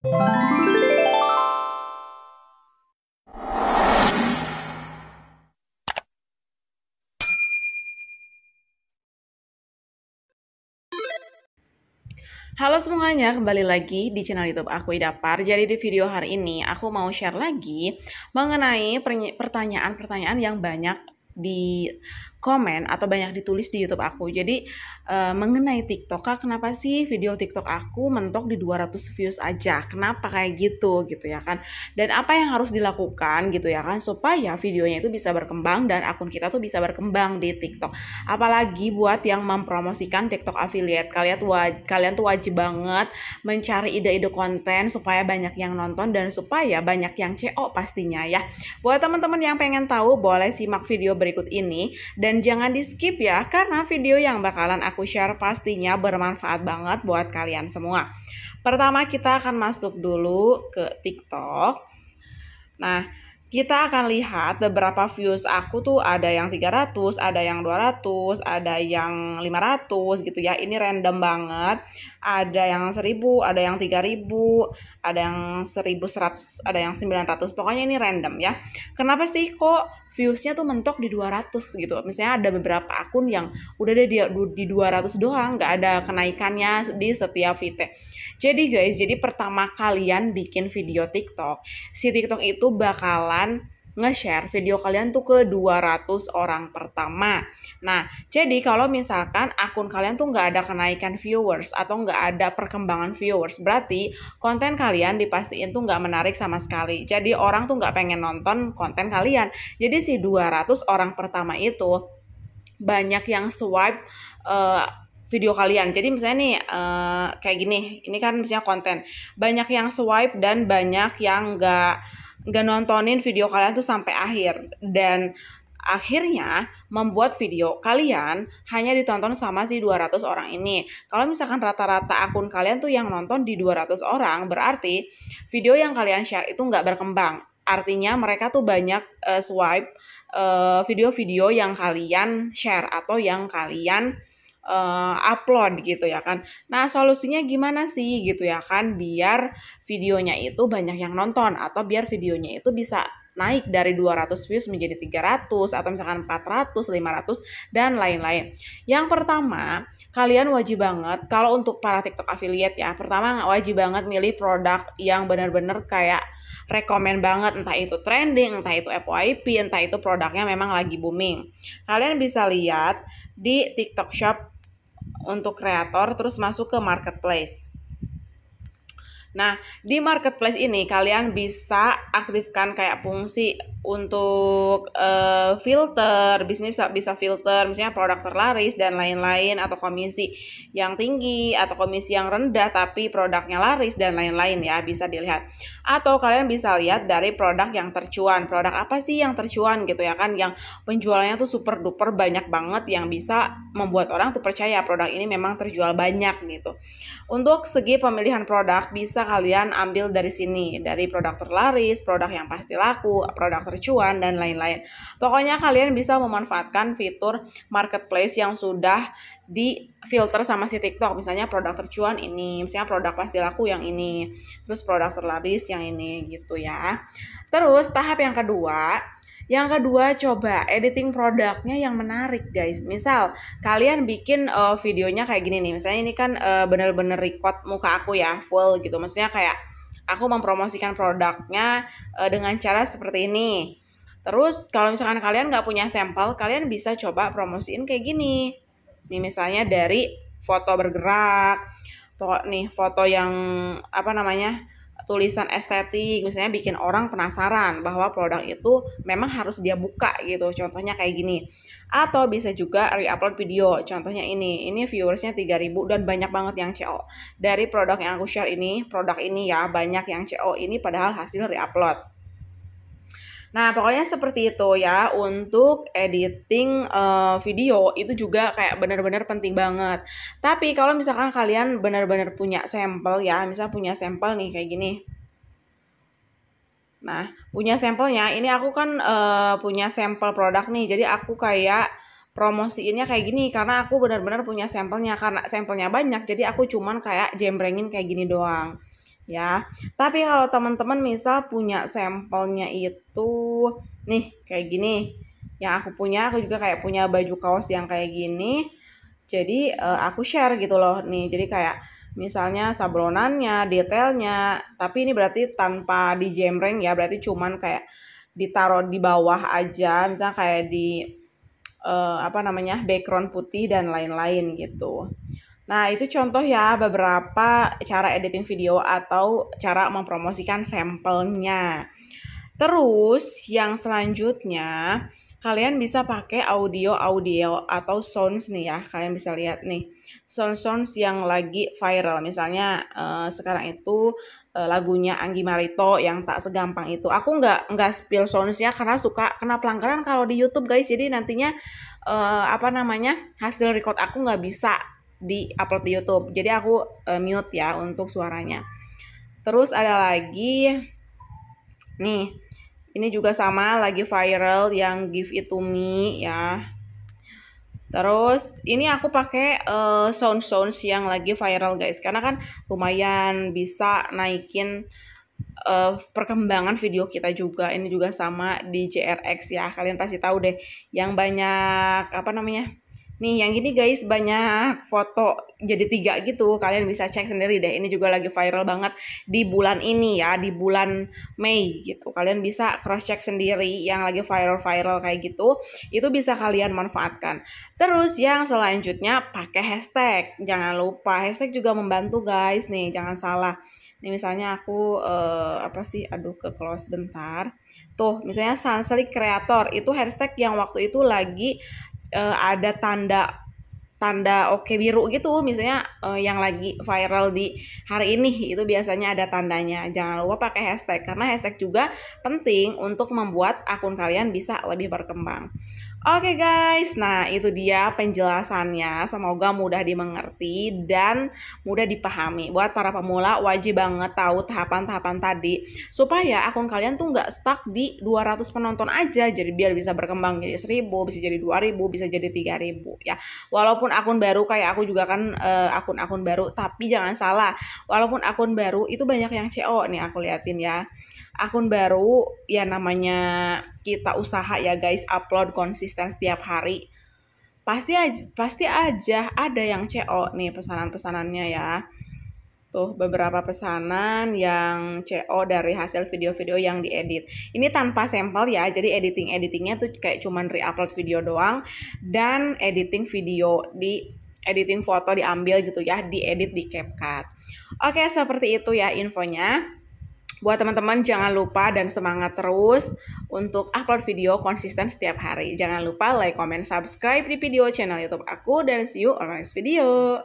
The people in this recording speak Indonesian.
Halo semuanya, kembali lagi di channel YouTube aku Ida Par. Jadi di video hari ini aku mau share lagi mengenai pertanyaan-pertanyaan yang banyak di komen atau banyak ditulis di YouTube aku. Jadi uh, mengenai TikTok, Kak, kenapa sih video TikTok aku mentok di 200 views aja? Kenapa kayak gitu gitu ya kan? Dan apa yang harus dilakukan gitu ya kan supaya videonya itu bisa berkembang dan akun kita tuh bisa berkembang di TikTok. Apalagi buat yang mempromosikan TikTok affiliate, kalian tuh kalian tuh wajib banget mencari ide-ide konten supaya banyak yang nonton dan supaya banyak yang CO pastinya ya. Buat teman-teman yang pengen tahu boleh simak video berikut ini dan dan jangan di skip ya, karena video yang bakalan aku share pastinya bermanfaat banget buat kalian semua. Pertama kita akan masuk dulu ke TikTok. Nah, kita akan lihat beberapa views aku tuh ada yang 300, ada yang 200, ada yang 500 gitu ya. Ini random banget. Ada yang 1000, ada yang 3000, ada yang 1100, ada yang 900. Pokoknya ini random ya. Kenapa sih kok viewsnya tuh mentok di 200 gitu. Misalnya ada beberapa akun yang udah ada dia di 200 doang, nggak ada kenaikannya di setiap vite. Jadi guys, jadi pertama kalian bikin video TikTok, si TikTok itu bakalan kalian nge-share video kalian tuh ke 200 orang pertama. Nah, jadi kalau misalkan akun kalian tuh nggak ada kenaikan viewers atau nggak ada perkembangan viewers, berarti konten kalian dipastiin tuh nggak menarik sama sekali. Jadi orang tuh nggak pengen nonton konten kalian. Jadi si 200 orang pertama itu banyak yang swipe uh, video kalian. Jadi misalnya nih uh, kayak gini, ini kan misalnya konten. Banyak yang swipe dan banyak yang nggak nggak nontonin video kalian tuh sampai akhir dan akhirnya membuat video kalian hanya ditonton sama si 200 orang ini. Kalau misalkan rata-rata akun kalian tuh yang nonton di 200 orang, berarti video yang kalian share itu nggak berkembang. Artinya mereka tuh banyak uh, swipe eh, video-video uh, video -video yang kalian share atau yang kalian uh, upload gitu ya kan. Nah, solusinya gimana sih gitu ya kan biar videonya itu banyak yang nonton atau biar videonya itu bisa naik dari 200 views menjadi 300 atau misalkan 400, 500 dan lain-lain. Yang pertama, kalian wajib banget kalau untuk para TikTok affiliate ya, pertama wajib banget milih produk yang benar-benar kayak rekomen banget entah itu trending, entah itu FYP, entah itu produknya memang lagi booming. Kalian bisa lihat di TikTok Shop untuk kreator terus masuk ke marketplace. Nah, di marketplace ini kalian bisa aktifkan kayak fungsi untuk uh, filter, bisnis bisa, bisa filter misalnya produk terlaris dan lain-lain atau komisi yang tinggi atau komisi yang rendah tapi produknya laris dan lain-lain ya bisa dilihat. Atau kalian bisa lihat dari produk yang tercuan. Produk apa sih yang tercuan gitu ya kan yang penjualannya tuh super duper banyak banget yang bisa membuat orang tuh percaya produk ini memang terjual banyak gitu. Untuk segi pemilihan produk bisa bisa kalian ambil dari sini, dari produk terlaris, produk yang pasti laku, produk tercuan, dan lain-lain. Pokoknya kalian bisa memanfaatkan fitur marketplace yang sudah di filter sama si TikTok misalnya produk tercuan ini misalnya produk pasti laku yang ini terus produk terlaris yang ini gitu ya terus tahap yang kedua yang kedua, coba editing produknya yang menarik, guys. Misal kalian bikin uh, videonya kayak gini nih. Misalnya ini kan uh, bener-bener record muka aku ya, full gitu. Maksudnya kayak aku mempromosikan produknya uh, dengan cara seperti ini. Terus kalau misalkan kalian nggak punya sampel, kalian bisa coba promosiin kayak gini. Nih misalnya dari foto bergerak, nih foto yang apa namanya tulisan estetik misalnya bikin orang penasaran bahwa produk itu memang harus dia buka gitu contohnya kayak gini atau bisa juga re-upload video contohnya ini ini viewersnya 3000 dan banyak banget yang CO dari produk yang aku share ini produk ini ya banyak yang CO ini padahal hasil re-upload Nah, pokoknya seperti itu ya untuk editing uh, video itu juga kayak benar-benar penting banget. Tapi kalau misalkan kalian benar-benar punya sampel ya, misal punya sampel nih kayak gini. Nah, punya sampelnya, ini aku kan uh, punya sampel produk nih. Jadi aku kayak promosiinnya kayak gini karena aku benar-benar punya sampelnya karena sampelnya banyak. Jadi aku cuman kayak jembrengin kayak gini doang ya. Tapi kalau teman-teman misal punya sampelnya itu nih kayak gini. Yang aku punya aku juga kayak punya baju kaos yang kayak gini. Jadi uh, aku share gitu loh nih. Jadi kayak misalnya sablonannya, detailnya, tapi ini berarti tanpa di dijemreng ya, berarti cuman kayak ditaruh di bawah aja, misalnya kayak di uh, apa namanya? background putih dan lain-lain gitu. Nah, itu contoh ya beberapa cara editing video atau cara mempromosikan sampelnya. Terus yang selanjutnya, kalian bisa pakai audio-audio atau sounds nih ya. Kalian bisa lihat nih, sounds sounds yang lagi viral. Misalnya uh, sekarang itu uh, lagunya Anggi Marito yang tak segampang itu. Aku nggak nggak spill ya karena suka kena pelanggaran kalau di YouTube guys. Jadi nantinya uh, apa namanya hasil record aku nggak bisa di upload di YouTube. Jadi aku uh, mute ya untuk suaranya. Terus ada lagi nih. Ini juga sama lagi viral yang Give It To Me ya. Terus ini aku pakai uh, sound sounds yang lagi viral guys karena kan lumayan bisa naikin uh, perkembangan video kita juga ini juga sama di JRX ya kalian pasti tahu deh yang banyak apa namanya Nih yang gini guys banyak foto jadi tiga gitu kalian bisa cek sendiri deh ini juga lagi viral banget di bulan ini ya di bulan Mei gitu kalian bisa cross check sendiri yang lagi viral-viral kayak gitu itu bisa kalian manfaatkan terus yang selanjutnya pakai hashtag jangan lupa hashtag juga membantu guys nih jangan salah Nih misalnya aku uh, apa sih aduh ke close bentar. Tuh, misalnya Sunsilly Creator itu hashtag yang waktu itu lagi uh, ada tanda tanda oke okay biru gitu misalnya uh, yang lagi viral di hari ini itu biasanya ada tandanya jangan lupa pakai hashtag karena hashtag juga penting untuk membuat akun kalian bisa lebih berkembang Oke okay guys, nah itu dia penjelasannya. Semoga mudah dimengerti dan mudah dipahami. Buat para pemula wajib banget tahu tahapan-tahapan tadi supaya akun kalian tuh nggak stuck di 200 penonton aja. Jadi biar bisa berkembang jadi 1000, bisa jadi 2000, bisa jadi 3000 ya. Walaupun akun baru kayak aku juga kan eh, akun-akun uh, baru, tapi jangan salah. Walaupun akun baru itu banyak yang CO nih aku liatin ya akun baru ya namanya kita usaha ya guys upload konsisten setiap hari pasti aja, pasti aja ada yang CO nih pesanan-pesanannya ya tuh beberapa pesanan yang CO dari hasil video-video yang diedit. Ini tanpa sampel ya, jadi editing-editingnya tuh kayak cuman re-upload video doang dan editing video di editing foto diambil gitu ya, diedit di CapCut. Oke, seperti itu ya infonya buat teman-teman jangan lupa dan semangat terus untuk upload video konsisten setiap hari. Jangan lupa like, comment, subscribe di video channel YouTube aku dan see you on next video.